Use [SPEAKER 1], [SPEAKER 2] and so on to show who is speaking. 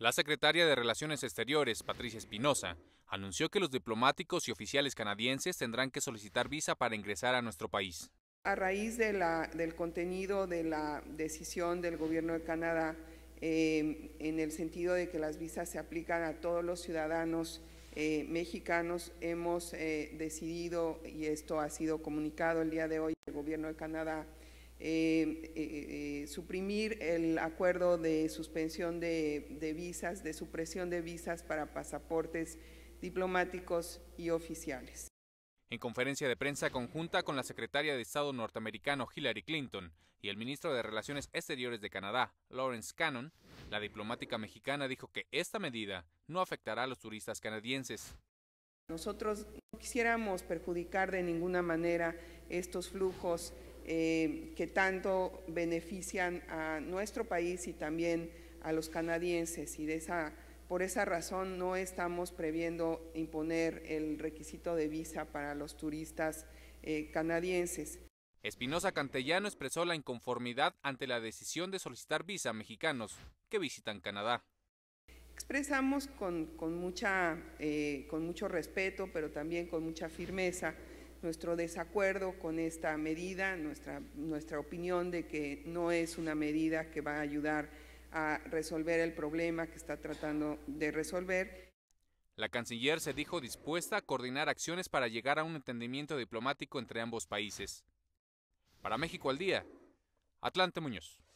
[SPEAKER 1] La secretaria de Relaciones Exteriores, Patricia Espinosa, anunció que los diplomáticos y oficiales canadienses tendrán que solicitar visa para ingresar a nuestro país.
[SPEAKER 2] A raíz del contenido de la decisión del Gobierno de Canadá, em, en el sentido de que las visas se aplican a todos los ciudadanos eh, mexicanos, hemos eh, decidido, y esto ha sido comunicado el día de hoy al Gobierno de Canadá, eh, eh, eh, suprimir el acuerdo de suspensión de, de, visas, de supresión de visas para pasaportes diplomáticos y oficiales.
[SPEAKER 1] En conferencia de prensa conjunta con la secretaria de Estado norteamericano Hillary Clinton y el ministro de Relaciones Exteriores de Canadá, Lawrence Cannon, la diplomática mexicana dijo que esta medida no afectará a los turistas canadienses.
[SPEAKER 2] Nosotros no quisiéramos perjudicar de ninguna manera estos flujos eh, que tanto benefician a nuestro país y también a los canadienses y por esa razón no estamos previendo imponer el requisito de visa para los turistas eh, canadienses.
[SPEAKER 1] Espinosa Cantellano expresó la inconformidad ante la decisión de solicitar visa a mexicanos que visitan Canadá.
[SPEAKER 2] Expresamos con eh, mucho respeto, pero también con mucha firmeza nuestro desacuerdo con esta medida, nuestra, nuestra opinión de que no es una medida que va a ayudar a resolver el problema que está tratando de resolver.
[SPEAKER 1] La canciller se dijo dispuesta a coordinar acciones para llegar a un entendimiento diplomático entre ambos países. Para México al día, Atlante Muñoz.